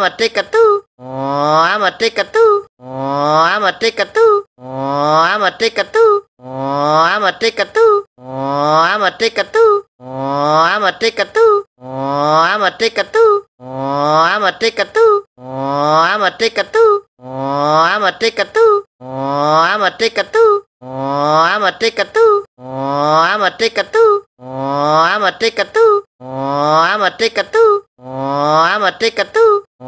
I'm a ticker too. Oh, I'm a ticker too. Oh, I'm a ticker too. Oh, I'm a ticker too. Oh, I'm a ticker too. Oh, I'm a ticker too. Oh, I'm a ticker too. Oh, I'm a ticker too. Oh, I'm a ticker too. Oh, I'm a ticker too. Oh, I'm a ticker too. Oh, I'm a ticker too. Oh, I'm a ticker too. Oh, I'm a ticker too. Oh, I'm a ticker too. Oh, I'm a ticker too. Oh, I'm a ticker too. Oh,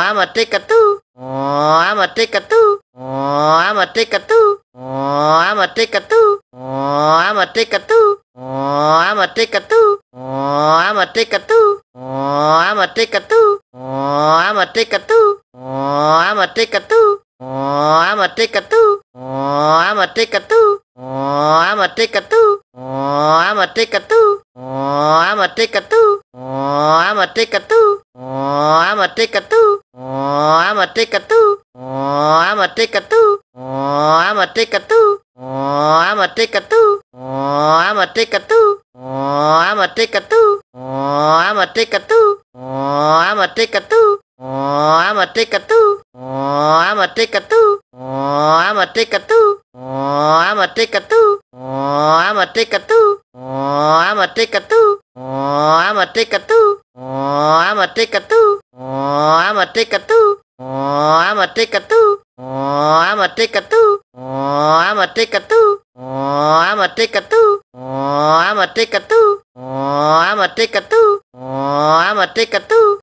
I'm a ticker too. Oh, I'm a ticker too. Oh, I'm a ticker too. Oh, I'm a ticker too. Oh, I'm a ticker too. Oh, I'm a ticker too. Oh, I'm a ticker too. Oh, I'm a ticker too. Oh, I'm a ticker too. Oh, I'm a ticker too. Oh, I'm a ticker too. Oh, I'm a ticker too. Oh, I'm a ticker too. Oh, I'm a ticker too. Oh, I'm a ticker too. Oh, I'm a ticker too. Oh, I'm a ticker too. Oh, I'm a ticker too. Oh, I'm a ticker too. Oh, I'm a ticker too. Oh, I'm a ticker too. Oh, I'm a ticker too. Oh, I'm a ticker too. Oh, I'm a ticker too. Oh, I'm a ticker too. Oh, I'm a ticker too. Oh, I'm a ticker too. Oh, I'm a ticker too. Oh, I'm a ticker too. Oh, I'm a ticker too. Oh, I'm a ticker too. Oh, I'm a ticker too. I'm a ticket too. Oh, I'm a ticket too. Oh, I'm a ticket too. Oh, I'm a ticket too. Oh, I'm a ticket too. Oh, I'm a ticket too. Oh, I'm a ticket too. Oh, I'm a ticket too. Oh, I'm a ticket too.